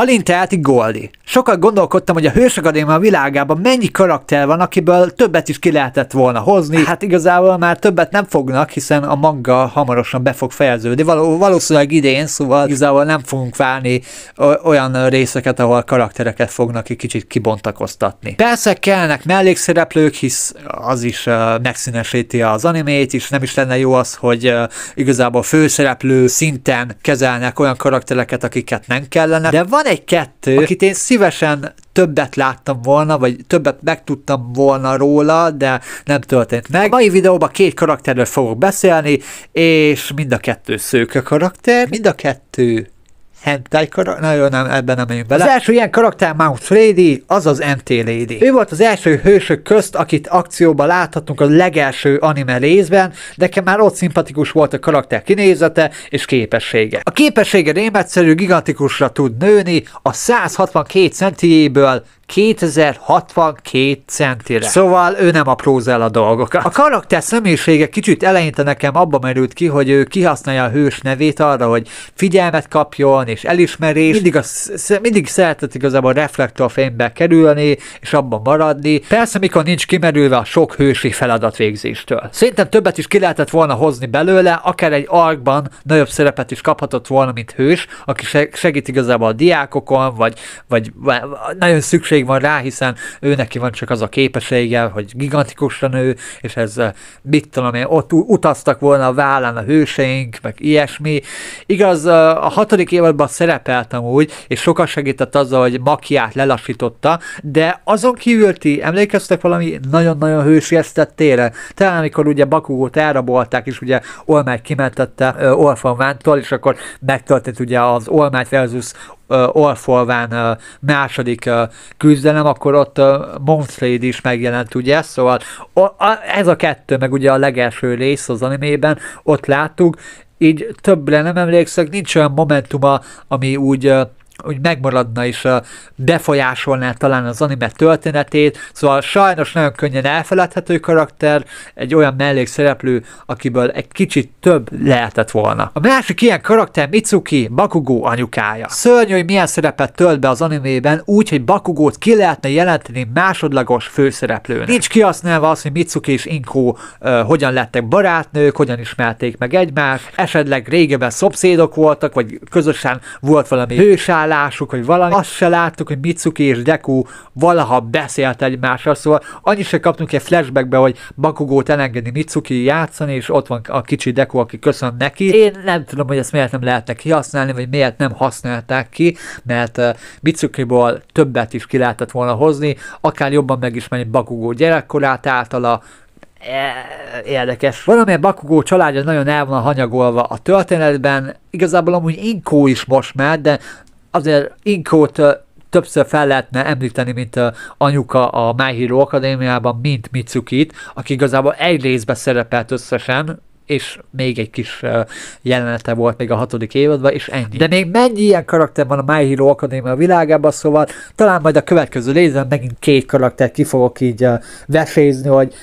A link tehát itt Goldi. Sokat gondolkodtam, hogy a Hősakadémia világában mennyi karakter van, akiből többet is ki lehetett volna hozni. Hát igazából már többet nem fognak, hiszen a manga hamarosan be fog fejeződni. Val- valószínűleg idén, szóval igazából nem fogunk válni olyan részeket, ahol karaktereket fognak egy kicsit kibontakoztatni. Persze kellnek mellékszereplők, hisz az is uh, megszínesíti az animét, és nem is lenne jó az, hogy uh, igazából főszereplő szinten kezelnek olyan karaktereket, akiket nem kellene. De van egy kettő, akit én szív szívesen többet láttam volna, vagy többet megtudtam volna róla, de nem történt meg. A mai videóban két karakterről fogok beszélni, és mind a kettő szőke karakter, mind a kettő hentai karakter, nagyon nem, ebben nem megyünk bele. Az első ilyen karakter Mount Lady, azaz MT Lady. Ő volt az első hősök közt, akit akcióban láthatunk a legelső anime részben, nekem már ott szimpatikus volt a karakter kinézete és képessége. A képessége rémegyszerű gigantikusra tud nőni, a 162 centiéből 2062 centire. Szóval ő nem el a dolgokat. A karakter személyisége kicsit eleinte nekem abba merült ki, hogy ő kihasználja a hős nevét arra, hogy figyelmet kapjon és elismerés. Mindig, a, mindig szeretett igazából a reflektorfénybe kerülni és abban maradni. Persze, mikor nincs kimerülve a sok hősi feladatvégzéstől. Szerintem többet is ki lehetett volna hozni belőle, akár egy arkban nagyobb szerepet is kaphatott volna, mint hős, aki segít igazából a diákokon, vagy, vagy nagyon szükség szükség van rá, hiszen ő neki van csak az a képessége, hogy gigantikusra nő, és ez eh, mit tudom én, ott utaztak volna a vállán a hőseink, meg ilyesmi. Igaz, eh, a hatodik évadban szerepeltem úgy, és sokat segített azzal, hogy makiát lelassította, de azon kívül ti emlékeztek valami nagyon-nagyon hősies tére? Talán amikor ugye Bakugót elrabolták, és ugye Olmány kimentette eh, Olfa Vántól, és akkor megtörtént ugye az Olmány versus Orfolván második küzdelem, akkor ott Monstrade is megjelent, ugye, szóval ez a kettő, meg ugye a legelső rész az animében, ott láttuk, így többre nem emlékszek, nincs olyan momentuma, ami úgy hogy megmaradna is, befolyásolná talán az anime történetét, szóval sajnos nagyon könnyen elfeledhető karakter, egy olyan mellékszereplő, akiből egy kicsit több lehetett volna. A másik ilyen karakter Mitsuki, Bakugó anyukája. Szörnyű, hogy milyen szerepet tölt be az animében, úgy, hogy Bakugót ki lehetne jelenteni másodlagos főszereplőnek. Nincs kihasználva az, hogy Mitsuki és Inko uh, hogyan lettek barátnők, hogyan ismerték meg egymást, esetleg régebben szomszédok voltak, vagy közösen volt valami hősár lássuk, hogy valami, azt se láttuk, hogy Mitsuki és Deku valaha beszélt egymással, szóval annyi se kaptunk egy flashbackbe, hogy Bakugót elengedni Mitsuki játszani, és ott van a kicsi Deku, aki köszön neki. Én nem tudom, hogy ezt miért nem lehetne kihasználni, vagy miért nem használták ki, mert uh, Mitsukiból többet is ki lehetett volna hozni, akár jobban megismerni Bakugó gyerekkorát általa, e, érdekes. Valamilyen Bakugó családja nagyon el van hanyagolva a történetben, igazából amúgy Inkó is most már, de azért Inkót többször fel lehetne említeni, mint anyuka a My Hero Akadémiában, mint Mitsukit, aki igazából egy részben szerepelt összesen, és még egy kis jelenete volt még a hatodik évadban, és ennyi. De még mennyi ilyen karakter van a My Hero Akadémia világában, szóval talán majd a következő részben megint két karakter ki fogok így vesézni, hogy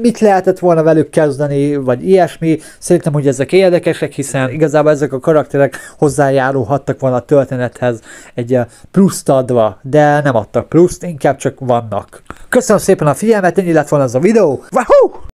mit lehetett volna velük kezdeni, vagy ilyesmi. Szerintem, hogy ezek érdekesek, hiszen igazából ezek a karakterek hozzájárulhattak volna a történethez egy eh, pluszt adva, de nem adtak pluszt, inkább csak vannak. Köszönöm szépen a figyelmet, ennyi lett volna ez a videó. Wahoo!